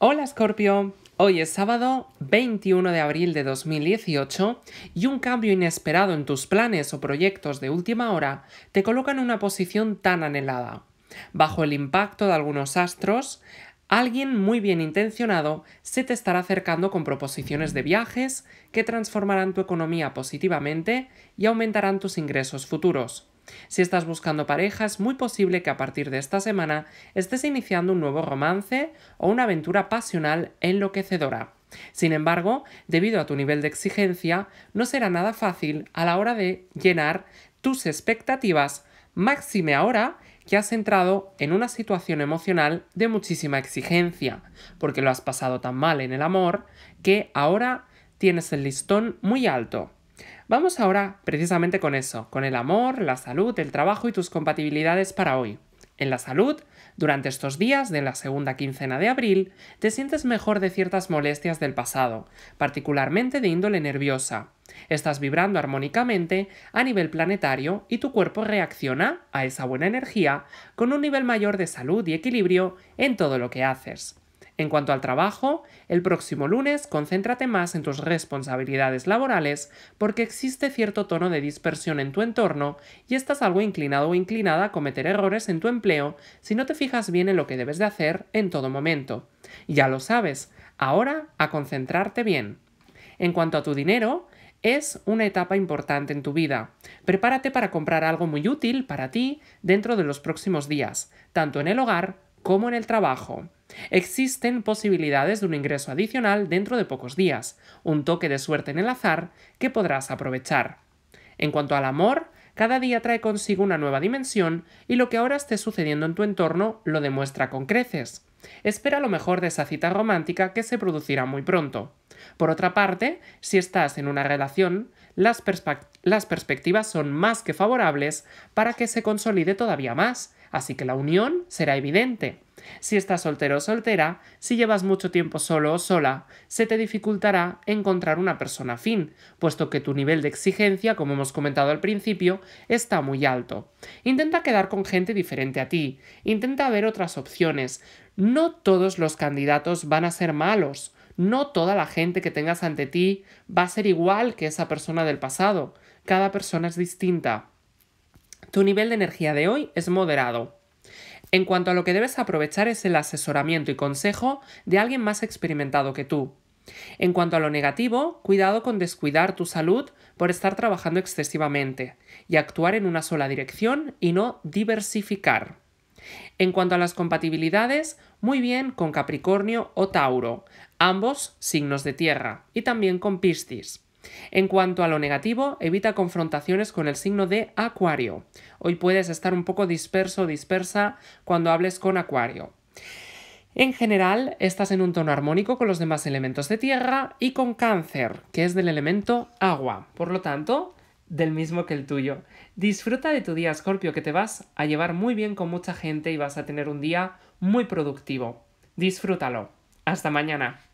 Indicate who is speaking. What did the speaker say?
Speaker 1: Hola Scorpio, hoy es sábado 21 de abril de 2018 y un cambio inesperado en tus planes o proyectos de última hora te coloca en una posición tan anhelada. Bajo el impacto de algunos astros, alguien muy bien intencionado se te estará acercando con proposiciones de viajes que transformarán tu economía positivamente y aumentarán tus ingresos futuros. Si estás buscando pareja, es muy posible que a partir de esta semana estés iniciando un nuevo romance o una aventura pasional enloquecedora. Sin embargo, debido a tu nivel de exigencia, no será nada fácil a la hora de llenar tus expectativas, máxime ahora que has entrado en una situación emocional de muchísima exigencia, porque lo has pasado tan mal en el amor que ahora tienes el listón muy alto. Vamos ahora precisamente con eso, con el amor, la salud, el trabajo y tus compatibilidades para hoy. En la salud, durante estos días de la segunda quincena de abril, te sientes mejor de ciertas molestias del pasado, particularmente de índole nerviosa. Estás vibrando armónicamente a nivel planetario y tu cuerpo reacciona a esa buena energía con un nivel mayor de salud y equilibrio en todo lo que haces. En cuanto al trabajo, el próximo lunes concéntrate más en tus responsabilidades laborales porque existe cierto tono de dispersión en tu entorno y estás algo inclinado o inclinada a cometer errores en tu empleo si no te fijas bien en lo que debes de hacer en todo momento. Ya lo sabes, ahora a concentrarte bien. En cuanto a tu dinero, es una etapa importante en tu vida. Prepárate para comprar algo muy útil para ti dentro de los próximos días, tanto en el hogar como en el trabajo. Existen posibilidades de un ingreso adicional dentro de pocos días, un toque de suerte en el azar que podrás aprovechar. En cuanto al amor, cada día trae consigo una nueva dimensión y lo que ahora esté sucediendo en tu entorno lo demuestra con creces. Espera lo mejor de esa cita romántica que se producirá muy pronto. Por otra parte, si estás en una relación, las, perspectivas son más que favorables para que se consolide todavía más, así que la unión será evidente. Si estás soltero o soltera, si llevas mucho tiempo solo o sola, se te dificultará encontrar una persona fin, puesto que tu nivel de exigencia, como hemos comentado al principio, está muy alto. Intenta quedar con gente diferente a ti, intenta ver otras opciones. No todos los candidatos van a ser malos. No toda la gente que tengas ante ti va a ser igual que esa persona del pasado. Cada persona es distinta. Tu nivel de energía de hoy es moderado. En cuanto a lo que debes aprovechar es el asesoramiento y consejo de alguien más experimentado que tú. En cuanto a lo negativo, cuidado con descuidar tu salud por estar trabajando excesivamente y actuar en una sola dirección y no diversificar. En cuanto a las compatibilidades, muy bien con Capricornio o Tauro, ambos signos de tierra, y también con Piscis. En cuanto a lo negativo, evita confrontaciones con el signo de Acuario. Hoy puedes estar un poco disperso o dispersa cuando hables con Acuario. En general, estás en un tono armónico con los demás elementos de tierra y con cáncer, que es del elemento agua. Por lo tanto, del mismo que el tuyo. Disfruta de tu día, Scorpio, que te vas a llevar muy bien con mucha gente y vas a tener un día muy productivo. Disfrútalo. Hasta mañana.